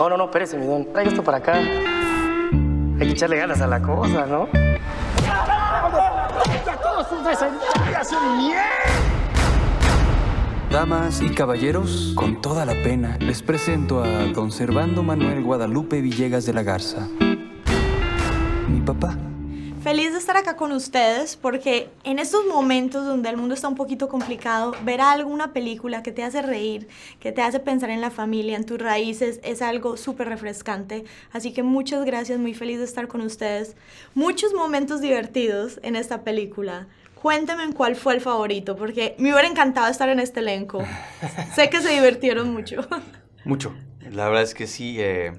No, no, no, espérese, mi don. Traiga esto para acá. Hay que echarle ganas a la cosa, ¿no? Damas y caballeros, con toda la pena, les presento a don Servando Manuel Guadalupe Villegas de la Garza. Mi papá estar acá con ustedes porque en estos momentos donde el mundo está un poquito complicado, ver alguna película que te hace reír, que te hace pensar en la familia, en tus raíces, es algo súper refrescante. Así que muchas gracias, muy feliz de estar con ustedes. Muchos momentos divertidos en esta película. Cuénteme cuál fue el favorito, porque me hubiera encantado estar en este elenco. sé que se divirtieron mucho. mucho. La verdad es que sí. Eh,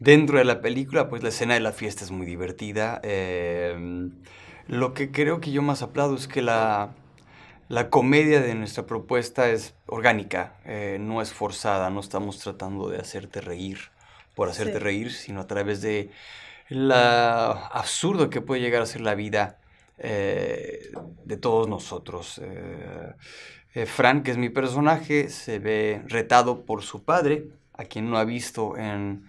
Dentro de la película, pues la escena de la fiesta es muy divertida. Em, lo que creo que yo más aplaudo es que la, la comedia de nuestra propuesta es orgánica, eh, no es forzada, no estamos tratando de hacerte reír por hacerte reír, sino a través de la absurdo que puede llegar a ser la vida eh, de todos nosotros. Eh, Frank, que es mi personaje, se ve retado por su padre, a quien no ha visto en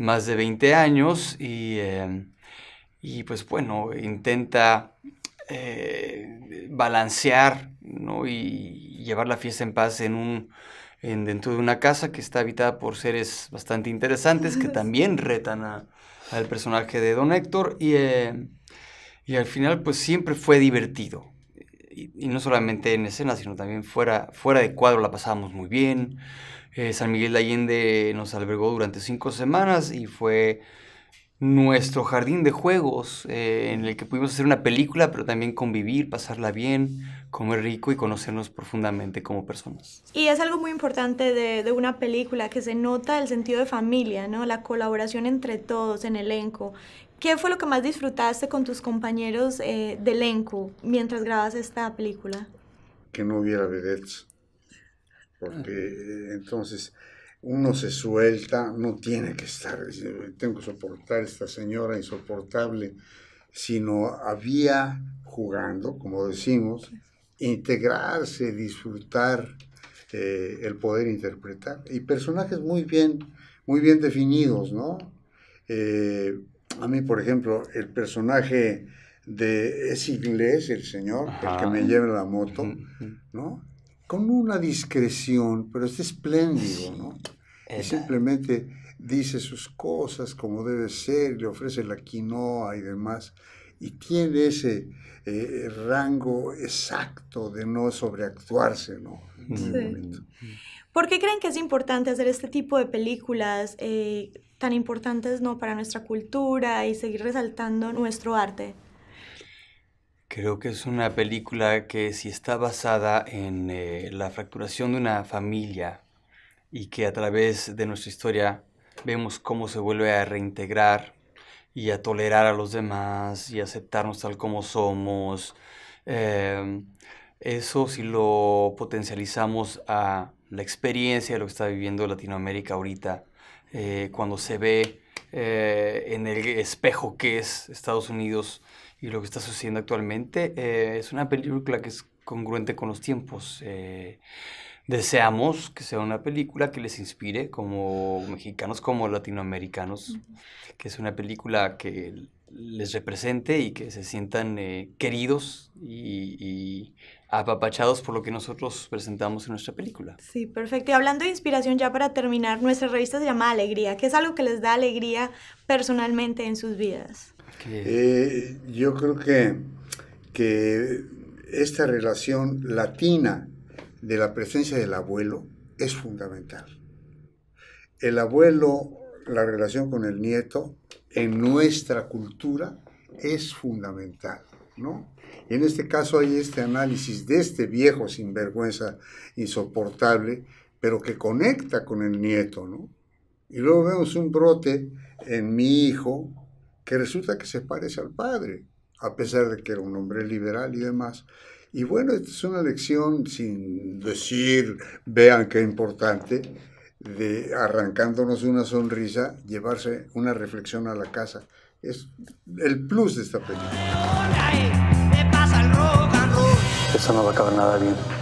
más de 20 años em, y, pues bueno, intenta eh, balancear ¿no? y llevar la fiesta en paz en un, dentro de una casa que está habitada por seres bastante interesantes que también retan al personaje de Don Héctor em, y al final pues siempre fue divertido y, no solamente en escena, sino también fuera, fuera de cuadro la pasábamos muy bien. Eh, San Miguel de Allende nos albergó durante cinco semanas y fue nuestro jardín de juegos eh, en el que pudimos hacer una película, pero también convivir, pasarla bien, comer rico y conocernos profundamente como personas. Y es algo muy importante de, una película que se nota el sentido de familia, ¿no? la colaboración entre todos en elenco, ¿Qué fue lo que más disfrutaste con tus compañeros eh, de elenco mientras grabas esta película? Que no hubiera vedettes. Porque ah. eh, entonces uno se suelta, no tiene que estar, tengo que soportar esta señora insoportable, sino había jugando, como decimos, integrarse, disfrutar eh, el poder interpretar. Y personajes muy bien, muy bien definidos, ¿no? Eh, a mí, por ejemplo, el personaje de ese inglés, el señor, el que me lleva la moto, ¿no? Con una discreción, pero es espléndido, ¿no? Y simplemente dice sus cosas como debe ser, le ofrece la quinoa y demás, y tiene ese eh, rango exacto de no sobreactuarse, ¿no? Muy ¿Por qué creen que es importante hacer este tipo de películas? Eh, tan importantes ¿no? para nuestra cultura y seguir resaltando nuestro arte. Creo que es una película que si está basada en eh, la fracturación de una familia y que a través de nuestra historia vemos cómo se vuelve a reintegrar y a tolerar a los demás y aceptarnos tal como somos. Em, eso si lo potencializamos a la experiencia de lo que está viviendo Latinoamérica ahorita, eh, cuando se ve eh, en el espejo que es Estados Unidos y lo que está sucediendo actualmente, eh, es una película que es congruente con los tiempos. Deseamos que sea una película que les inspire como mexicanos, como latinoamericanos, que es una película que les represente y que se sientan eh, queridos y, apapachados por lo que nosotros presentamos en nuestra película. Sí, perfecto. Y hablando de inspiración, ya para terminar, nuestra revista se llama Alegría, que es algo que les da alegría personalmente en sus vidas. Eh, yo creo que, que esta relación latina de la presencia del abuelo es fundamental. El abuelo, la relación con el nieto, en nuestra cultura es fundamental, ¿no? En este caso hay este análisis de este viejo sinvergüenza insoportable, pero que conecta con el nieto, ¿no? Y luego vemos un brote en mi hijo que resulta que se parece al padre, a pesar de que era un hombre liberal y demás. Y bueno, es una lección sin decir, vean qué importante, de arrancándonos una sonrisa, llevarse una reflexión a la casa. Es el plus de esta película. Eso no va a acabar nada bien.